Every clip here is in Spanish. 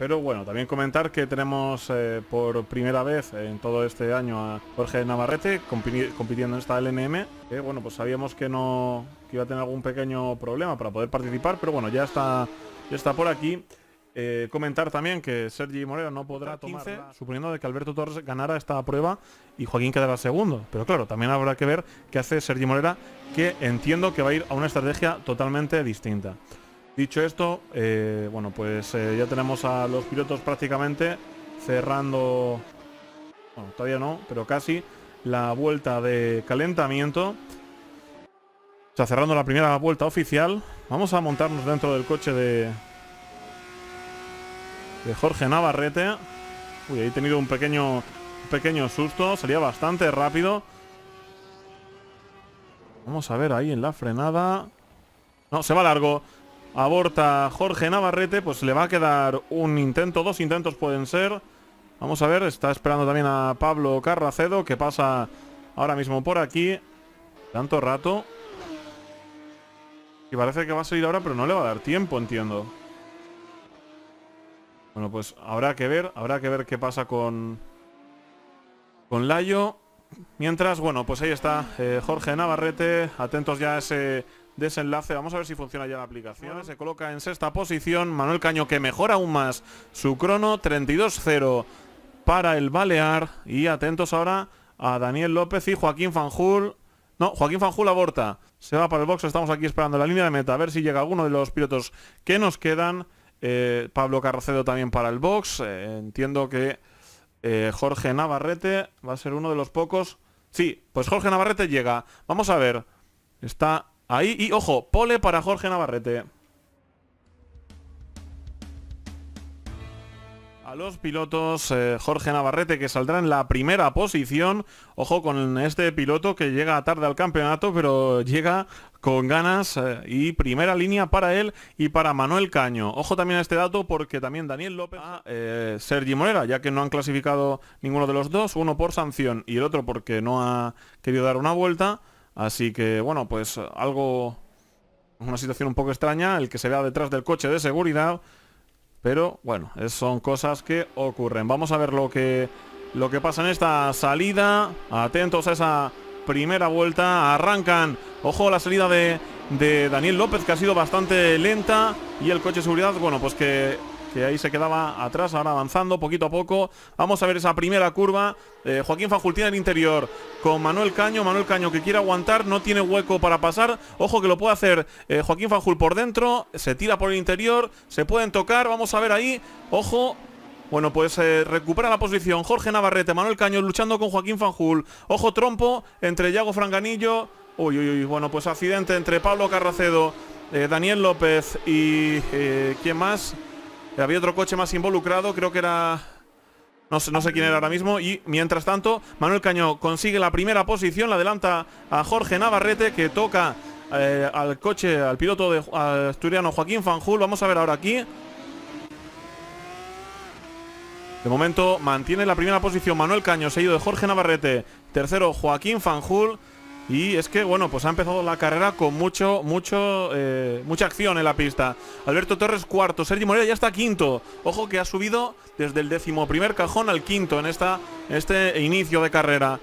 Pero bueno, también comentar que tenemos eh, por primera vez en todo este año a Jorge Navarrete compitiendo en esta LNM. bueno, pues sabíamos que no iba a tener algún pequeño problema para poder participar, pero bueno, ya está, está por aquí. Eh, comentar también que Sergi Moreno no podrá tomar, suponiendo de que Alberto Torres ganara esta prueba y Joaquín quedará segundo. Pero claro, también habrá que ver qué hace Sergi Morera, que entiendo que va a ir a una estrategia totalmente distinta. Dicho esto, eh, bueno, pues eh, ya tenemos a los pilotos prácticamente cerrando, bueno, todavía no, pero casi, la vuelta de calentamiento. O sea, cerrando la primera vuelta oficial. Vamos a montarnos dentro del coche de, de Jorge Navarrete. Uy, ahí he tenido un pequeño, pequeño susto, salía bastante rápido. Vamos a ver ahí en la frenada. No, se va largo aborta Jorge Navarrete, pues le va a quedar un intento, dos intentos pueden ser. Vamos a ver, está esperando también a Pablo Carracedo, que pasa ahora mismo por aquí. Tanto rato. Y parece que va a salir ahora, pero no le va a dar tiempo, entiendo. Bueno, pues habrá que ver, habrá que ver qué pasa con... Con Layo. Mientras, bueno, pues ahí está eh, Jorge Navarrete. Atentos ya a ese desenlace. Vamos a ver si funciona ya la aplicación. Se coloca en sexta posición Manuel Caño que mejora aún más su crono. 32-0 para el Balear. Y atentos ahora a Daniel López y Joaquín Fanjul. No, Joaquín Fanjul aborta. Se va para el box. Estamos aquí esperando la línea de meta. A ver si llega alguno de los pilotos que nos quedan. Eh, Pablo Carracedo también para el box. Eh, entiendo que eh, Jorge Navarrete va a ser uno de los pocos. Sí, pues Jorge Navarrete llega. Vamos a ver. Está Ahí, y ojo, pole para Jorge Navarrete. A los pilotos eh, Jorge Navarrete que saldrá en la primera posición. Ojo con este piloto que llega tarde al campeonato, pero llega con ganas eh, y primera línea para él y para Manuel Caño. Ojo también a este dato porque también Daniel López a ah. eh, Sergi Morera, ya que no han clasificado ninguno de los dos, uno por sanción y el otro porque no ha querido dar una vuelta. Así que, bueno, pues algo... Una situación un poco extraña, el que se vea detrás del coche de seguridad. Pero, bueno, son cosas que ocurren. Vamos a ver lo que, lo que pasa en esta salida. Atentos a esa primera vuelta. Arrancan. Ojo la salida de, de Daniel López, que ha sido bastante lenta. Y el coche de seguridad, bueno, pues que que ahí se quedaba atrás, ahora avanzando poquito a poco. Vamos a ver esa primera curva. Eh, Joaquín Fanjul tiene el interior con Manuel Caño. Manuel Caño que quiere aguantar, no tiene hueco para pasar. Ojo que lo puede hacer eh, Joaquín Fanjul por dentro. Se tira por el interior, se pueden tocar. Vamos a ver ahí. Ojo, bueno, pues eh, recupera la posición Jorge Navarrete, Manuel Caño luchando con Joaquín Fanjul. Ojo trompo entre Yago Franganillo. Uy, uy, uy. Bueno, pues accidente entre Pablo Carracedo, Daniel López y... ¿Quién más? Había otro coche más involucrado, creo que era... No sé, no sé, quién era ahora mismo. Y mientras tanto, Manuel Caño consigue la primera posición. La adelanta a Jorge Navarrete, que toca eh, al coche, al piloto de, asturiano Joaquín Fanjul. Vamos a ver ahora aquí. De momento mantiene la primera posición Manuel Caño, seguido de Jorge Navarrete. Tercero, Joaquín Fanjul. Y es que, bueno, pues ha empezado la carrera con mucho, mucho, eh, mucha acción en la pista. Alberto Torres cuarto, Sergio Morera ya está quinto. Ojo que ha subido desde el décimo primer cajón al quinto en esta, este inicio de carrera.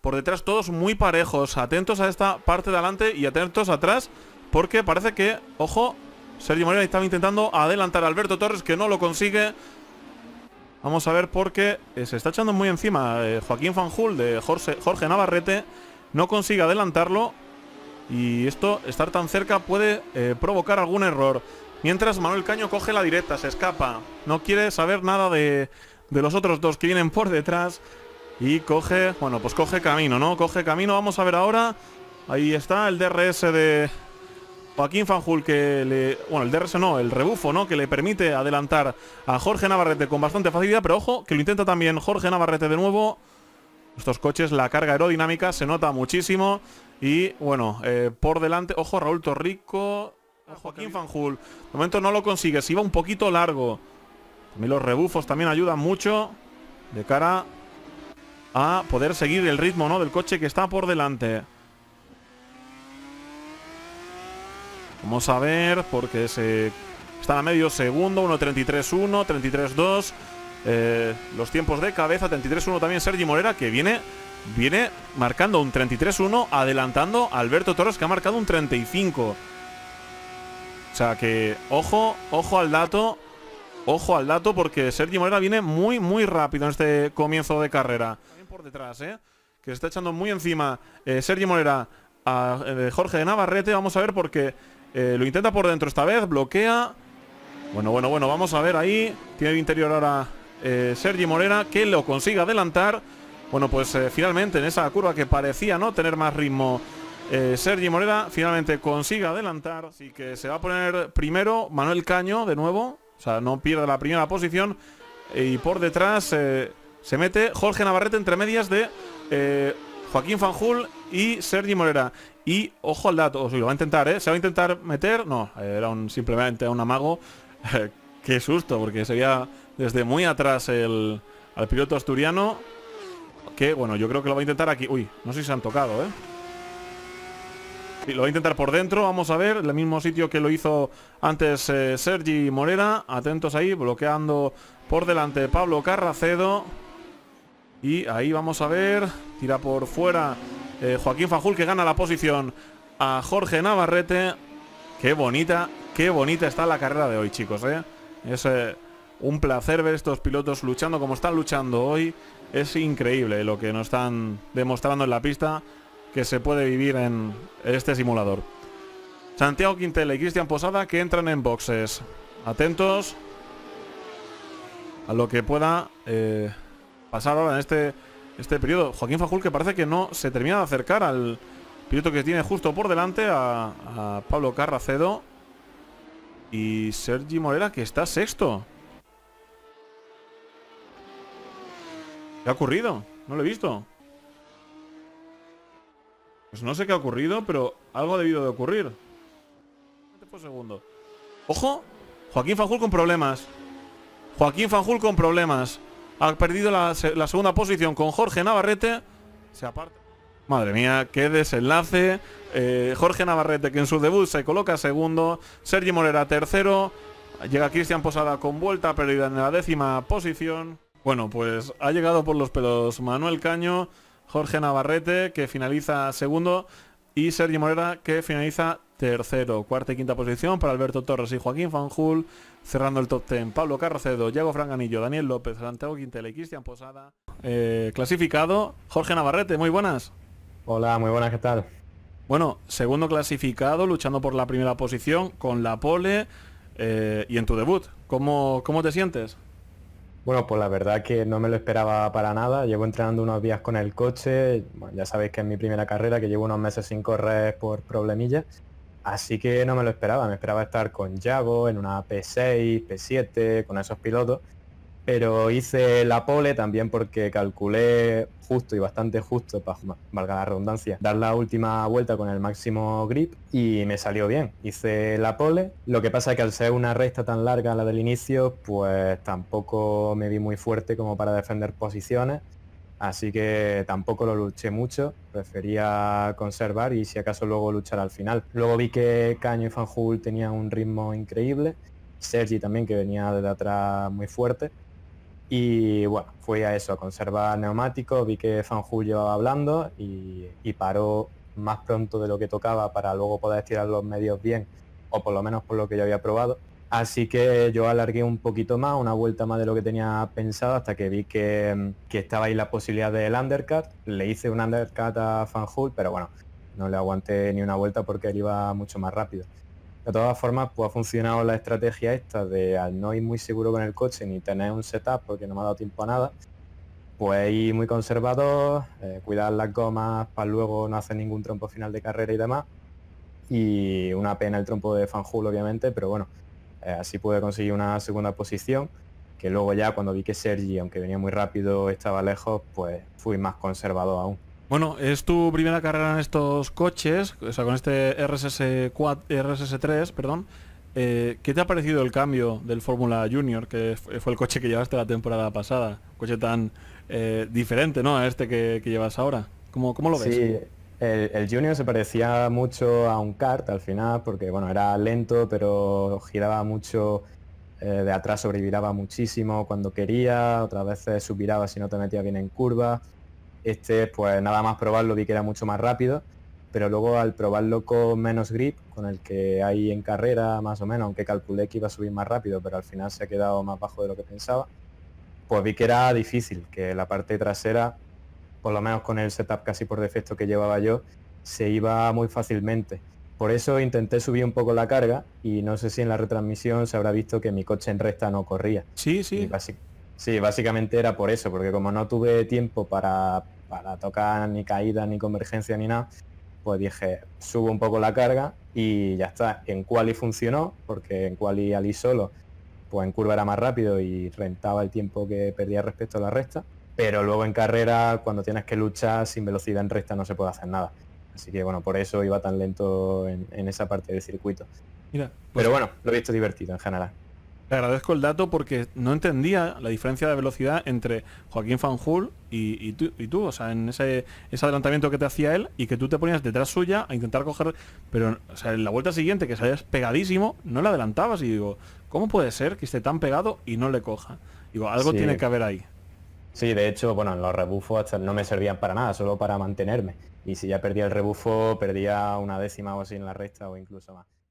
Por detrás todos muy parejos, atentos a esta parte de adelante y atentos atrás, porque parece que, ojo, Sergio Morera estaba intentando adelantar a Alberto Torres, que no lo consigue. Vamos a ver porque eh, se está echando muy encima eh, Joaquín Fanjul de Jorge, Jorge Navarrete no consigue adelantarlo y esto, estar tan cerca puede eh, provocar algún error. Mientras Manuel Caño coge la directa, se escapa. No quiere saber nada de, los otros dos que vienen por detrás. Y coge, bueno, pues coge camino, ¿no? Coge camino, vamos a ver ahora. Ahí está el DRS de Joaquín Fanjul que le... Bueno, el DRS no, el rebufo, ¿no? Que le permite adelantar a Jorge Navarrete con bastante facilidad. Pero ojo, que lo intenta también Jorge Navarrete de nuevo estos coches. La carga aerodinámica se nota muchísimo. Y bueno, eh, por delante, ojo, Raúl Torrico, Joaquín Fanjul. De momento no lo consigue, se iba un poquito largo. También los rebufos también ayudan mucho de cara a poder seguir el ritmo ¿no? del coche que está por delante. Vamos a ver, porque se están a medio segundo, 1.33-1, 33 eh, los tiempos de cabeza, 33-1 también Sergi Morera, que viene, viene marcando un 33-1, adelantando a Alberto Torres, que ha marcado un 35. O sea que, ojo, ojo al dato, ojo al dato, porque Sergi Morera viene muy, muy rápido en este comienzo de carrera. por detrás, ¿eh? Que se está echando muy encima Sergio eh, Sergi Morera a Jorge de Navarrete. Vamos a ver porque lo intenta por dentro esta vez, bloquea. Bueno, bueno, bueno, vamos a ver ahí. Tiene el interior ahora eh, Sergi Morena, que lo consiga adelantar. Bueno, pues eh, finalmente en esa curva que parecía no tener más ritmo, eh, Sergi Morena finalmente consiga adelantar. Así que se va a poner primero Manuel Caño de nuevo. O sea, no pierde la primera posición. Y por detrás se mete Jorge Navarrete entre medias de Joaquín Fanjul y Sergi Morera. Y ojo al dato, o lo va a intentar, ¿eh? Se va a intentar meter. No, era un, simplemente un amago. Qué susto, porque sería desde muy atrás el, al piloto asturiano. Que, bueno, yo creo que lo va a intentar aquí. Uy, no sé si se han tocado, ¿eh? Y lo va a intentar por dentro, vamos a ver, el mismo sitio que lo hizo antes eh, Sergi Morera. Atentos ahí, bloqueando por delante Pablo Carracedo. Y ahí vamos a ver, tira por fuera eh, Joaquín Fajul que gana la posición a Jorge Navarrete. Qué bonita, qué bonita está la carrera de hoy, chicos, ¿eh? Es un placer ver estos pilotos luchando como están luchando hoy. Es increíble lo que nos están demostrando en la pista que se puede vivir en este simulador. Santiago Quintela y Cristian Posada que entran en boxes. Atentos a lo que pueda eh, pasar ahora en este, este periodo. Joaquín Fajul que parece que no se termina de acercar al piloto que tiene justo por delante a, a Pablo Carracedo y Sergi Morera que está sexto. ¿Qué ha ocurrido? No lo he visto. Pues no sé qué ha ocurrido, pero algo ha debido de ocurrir. segundo. ¡Ojo! Joaquín Fanjul con problemas. Joaquín Fanjul con problemas. Ha perdido la, segunda posición con Jorge Navarrete. Se aparta. Madre mía, qué desenlace. Eh, Jorge Navarrete, que en su debut se coloca segundo. Sergi Morera tercero. Llega Cristian Posada con vuelta perdida en la décima posición. Bueno, pues ha llegado por los pelos Manuel Caño, Jorge Navarrete, que finaliza segundo, y Sergio Morera, que finaliza tercero. Cuarta y quinta posición para Alberto Torres y Joaquín Fanjul, cerrando el top ten Pablo Carracedo, Diego Franganillo, Daniel López, Santiago Quintela y Cristian Posada. Eh, clasificado, Jorge Navarrete, muy buenas. Hola, muy buenas, ¿qué tal? Bueno, segundo clasificado, luchando por la primera posición, con la pole eh, y en tu debut. ¿Cómo, cómo te sientes? Bueno, pues la verdad que no me lo esperaba para nada. Llevo entrenando unos días con el coche. ya sabéis que es mi primera carrera, que llevo unos meses sin correr por problemillas. Así que no me lo esperaba. Me esperaba estar con Yago en una P6, P7, con esos pilotos pero hice la pole también porque calculé justo y bastante justo, para valga la redundancia, dar la última vuelta con el máximo grip y me salió bien. Hice la pole, lo que pasa es que al ser una recta tan larga la del inicio, pues tampoco me vi muy fuerte como para defender posiciones, así que tampoco lo luché mucho, prefería conservar y si acaso luego luchar al final. Luego vi que Caño y Fanjul tenían un ritmo increíble, Sergi también que venía desde atrás muy fuerte y bueno, fui a eso, a conservar neumáticos, vi que Fanju llevaba hablando y, paró más pronto de lo que tocaba para luego poder estirar los medios bien, o por lo menos por lo que yo había probado. Así que yo alargué un poquito más, una vuelta más de lo que tenía pensado, hasta que vi que, estaba ahí la posibilidad del undercut. Le hice un undercut a Fanjul, pero bueno, no le aguanté ni una vuelta porque él iba mucho más rápido. De todas formas, pues ha funcionado la estrategia esta de al no ir muy seguro con el coche ni tener un setup porque no me ha dado tiempo a nada, pues ir muy conservador, eh, cuidar las gomas para luego no hacer ningún trompo final de carrera y demás. Y una pena el trompo de Fanjul, obviamente, pero bueno, eh, así pude conseguir una segunda posición, que luego ya cuando vi que Sergi, aunque venía muy rápido, estaba lejos, pues fui más conservado aún. Bueno, es tu primera carrera en estos coches, o sea, con este RSS, 4, RSS3, perdón. Eh, ¿Qué te ha parecido el cambio del Fórmula Junior, que eh, fue el coche que llevaste la temporada pasada? Un coche tan eh, diferente, ¿no? A este que, llevas ahora. ¿Cómo, lo ves? Sí, el, Junior se parecía mucho a un kart al final, porque bueno, era lento, pero giraba mucho de atrás, sobreviraba muchísimo cuando quería, otras veces subiraba, si no te metía bien en curva. Este, pues nada más probarlo vi que era mucho más rápido, pero luego al probarlo con menos grip, con el que hay en carrera más o menos, aunque calculé que iba a subir más rápido, pero al final se ha quedado más bajo de lo que pensaba, pues vi que era difícil, que la parte trasera, por lo menos con el setup casi por defecto que llevaba yo, se iba muy fácilmente. Por eso intenté subir un poco la carga y no sé si en la retransmisión se habrá visto que mi coche en recta no corría. Sí, sí. Sí, básicamente era por eso, porque como no tuve tiempo para, tocar ni caída, ni convergencia, ni nada, pues dije, subo un poco la carga y ya está. En quali funcionó, porque en quali al solo, pues en curva era más rápido y rentaba el tiempo que perdía respecto a la resta. Pero luego en carrera, cuando tienes que luchar sin velocidad en recta, no se puede hacer nada. Así que bueno, por eso iba tan lento en, esa parte del circuito. Pues Pero bueno, lo he visto divertido en general agradezco el dato porque no entendía la diferencia de velocidad entre Joaquín Fanjul y, y, tú, y tú, o sea, en ese, adelantamiento que te hacía él y que tú te ponías detrás suya a intentar coger, pero en la vuelta siguiente que salías pegadísimo, no le adelantabas y digo, ¿cómo puede ser que esté tan pegado y no le coja? Digo, algo tiene que haber ahí. Sí, de hecho, bueno, los rebufos hasta no me servían para nada, solo para mantenerme. Y si ya perdía el rebufo, perdía una décima o así en la recta o incluso más.